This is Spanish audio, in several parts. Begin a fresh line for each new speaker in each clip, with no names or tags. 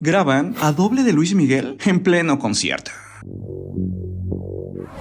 graban a doble de Luis Miguel en pleno concierto.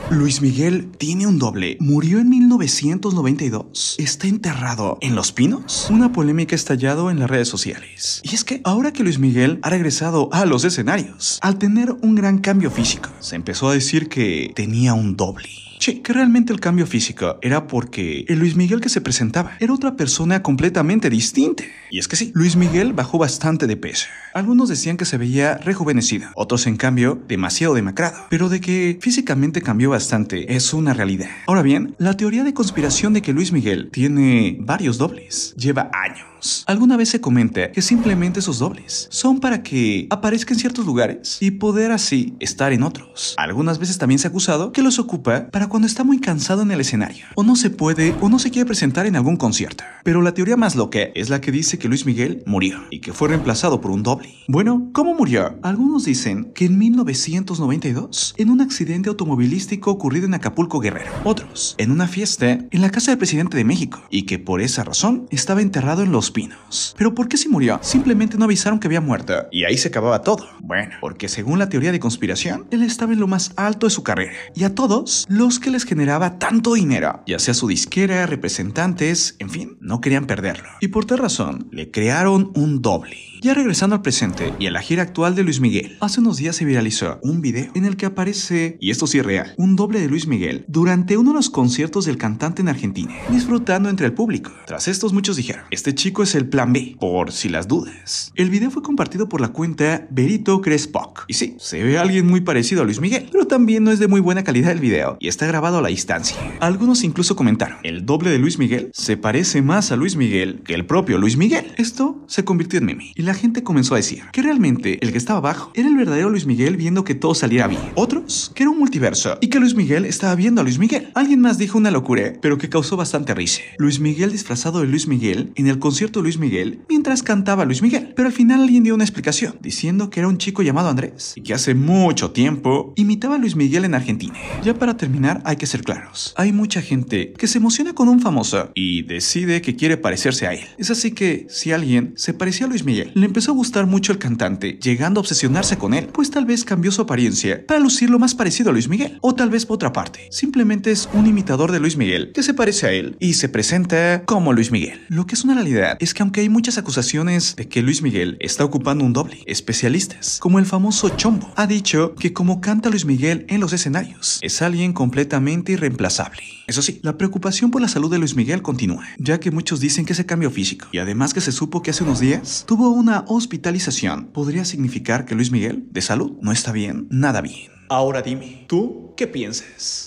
Luis Miguel tiene un doble. Murió en 1992. Está enterrado en Los Pinos. Una polémica estallado en las redes sociales. Y es que ahora que Luis Miguel ha regresado a los escenarios, al tener un gran cambio físico, se empezó a decir que tenía un doble. Che, que realmente el cambio físico era porque el Luis Miguel que se presentaba era otra persona completamente distinta. Y es que sí, Luis Miguel bajó bastante de peso. Algunos decían que se veía rejuvenecido, otros en cambio demasiado demacrado, pero de que físicamente cambió bastante es una realidad. Ahora bien, la teoría de conspiración de que Luis Miguel tiene varios dobles lleva años. Alguna vez se comenta que simplemente esos dobles son para que aparezca en ciertos lugares y poder así estar en otros. Algunas veces también se ha acusado que los ocupa para cuando está muy cansado en el escenario, o no se puede o no se quiere presentar en algún concierto. Pero la teoría más loca es la que dice que Luis Miguel murió y que fue reemplazado por un doble. Bueno, ¿cómo murió? Algunos dicen que en 1992, en un accidente automovilístico ocurrido en Acapulco Guerrero. Otros, en una fiesta en la casa del presidente de México y que por esa razón estaba enterrado en Los Pinos. Pero ¿por qué si murió? Simplemente no avisaron que había muerto y ahí se acababa todo. Bueno, porque según la teoría de conspiración, él estaba en lo más alto de su carrera y a todos los que les generaba tanto dinero, ya sea su disquera, representantes, en fin, no querían perderlo. Y por tal razón, le crearon un doble ya regresando al presente y a la gira actual de Luis Miguel, hace unos días se viralizó un video en el que aparece, y esto sí es real, un doble de Luis Miguel durante uno de los conciertos del cantante en Argentina, disfrutando entre el público. Tras estos muchos dijeron, este chico es el plan B, por si las dudas. El video fue compartido por la cuenta Berito Crespoc. Y sí, se ve alguien muy parecido a Luis Miguel, pero también no es de muy buena calidad el video y está grabado a la distancia. Algunos incluso comentaron, el doble de Luis Miguel se parece más a Luis Miguel que el propio Luis Miguel. Esto se convirtió en meme y la gente comenzó a decir que realmente el que estaba abajo era el verdadero Luis Miguel viendo que todo saliera bien. Otros, que era un multiverso y que Luis Miguel estaba viendo a Luis Miguel. Alguien más dijo una locura, pero que causó bastante risa. Luis Miguel disfrazado de Luis Miguel en el concierto Luis Miguel mientras cantaba Luis Miguel. Pero al final alguien dio una explicación diciendo que era un chico llamado Andrés y que hace mucho tiempo imitaba a Luis Miguel en Argentina. Ya para terminar hay que ser claros. Hay mucha gente que se emociona con un famoso y decide que quiere parecerse a él. Es así que si alguien se parecía a Luis Miguel, le empezó a gustar mucho el cantante, llegando a obsesionarse con él, pues tal vez cambió su apariencia para lucir lo más parecido a Luis Miguel, o tal vez por otra parte, simplemente es un imitador de Luis Miguel que se parece a él y se presenta como Luis Miguel. Lo que es una realidad es que aunque hay muchas acusaciones de que Luis Miguel está ocupando un doble, especialistas, como el famoso Chombo, ha dicho que como canta Luis Miguel en los escenarios, es alguien completamente irreemplazable. Eso sí, la preocupación por la salud de Luis Miguel continúa, ya que muchos dicen que se cambio físico y además que se supo que hace unos días tuvo un una hospitalización podría significar que Luis Miguel, de salud, no está bien, nada bien. Ahora dime, ¿tú qué piensas?